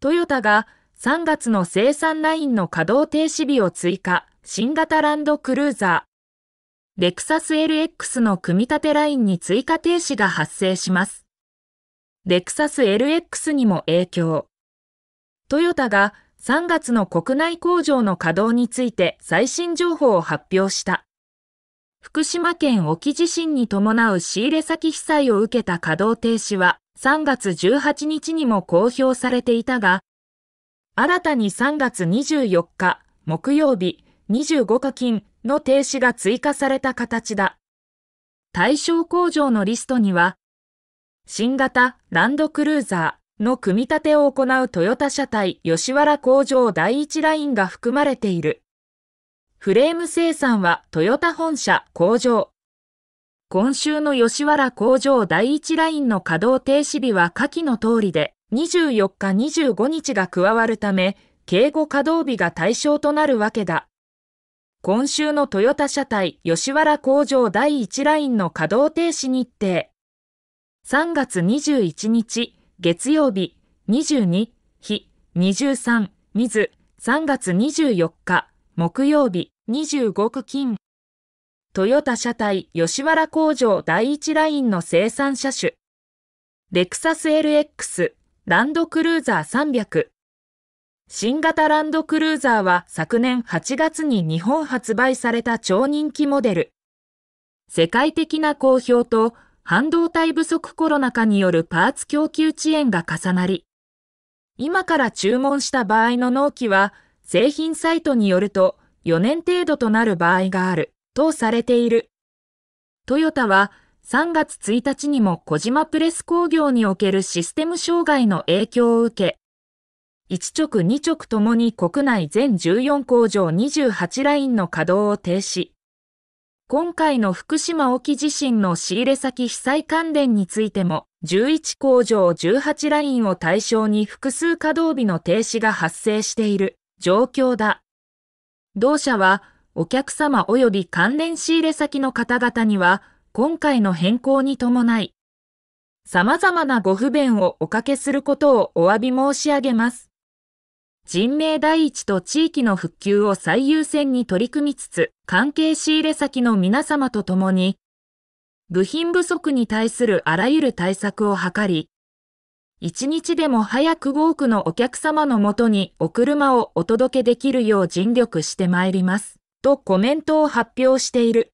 トヨタが3月の生産ラインの稼働停止日を追加、新型ランドクルーザー。レクサス LX の組み立てラインに追加停止が発生します。レクサス LX にも影響。トヨタが3月の国内工場の稼働について最新情報を発表した。福島県沖地震に伴う仕入れ先被災を受けた稼働停止は3月18日にも公表されていたが、新たに3月24日木曜日25課金の停止が追加された形だ。対象工場のリストには、新型ランドクルーザーの組み立てを行うトヨタ車体吉原工場第1ラインが含まれている。フレーム生産はトヨタ本社工場。今週の吉原工場第1ラインの稼働停止日は下記の通りで、24日25日が加わるため、敬語稼働日が対象となるわけだ。今週のトヨタ車体吉原工場第1ラインの稼働停止日程。3月21日、月曜日、22、日、23、水、3月24日、木曜日25区金。トヨタ車体吉原工場第一ラインの生産車種。レクサス LX ランドクルーザー300。新型ランドクルーザーは昨年8月に日本発売された超人気モデル。世界的な好評と半導体不足コロナ禍によるパーツ供給遅延が重なり、今から注文した場合の納期は製品サイトによると4年程度となる場合があるとされている。トヨタは3月1日にも小島プレス工業におけるシステム障害の影響を受け、1直2直ともに国内全14工場28ラインの稼働を停止。今回の福島沖地震の仕入れ先被災関連についても、11工場18ラインを対象に複数稼働日の停止が発生している。状況だ。同社は、お客様及び関連仕入れ先の方々には、今回の変更に伴い、様々なご不便をおかけすることをお詫び申し上げます。人命第一と地域の復旧を最優先に取り組みつつ、関係仕入れ先の皆様と共に、部品不足に対するあらゆる対策を図り、一日でも早く多くのお客様のもとにお車をお届けできるよう尽力してまいります。とコメントを発表している。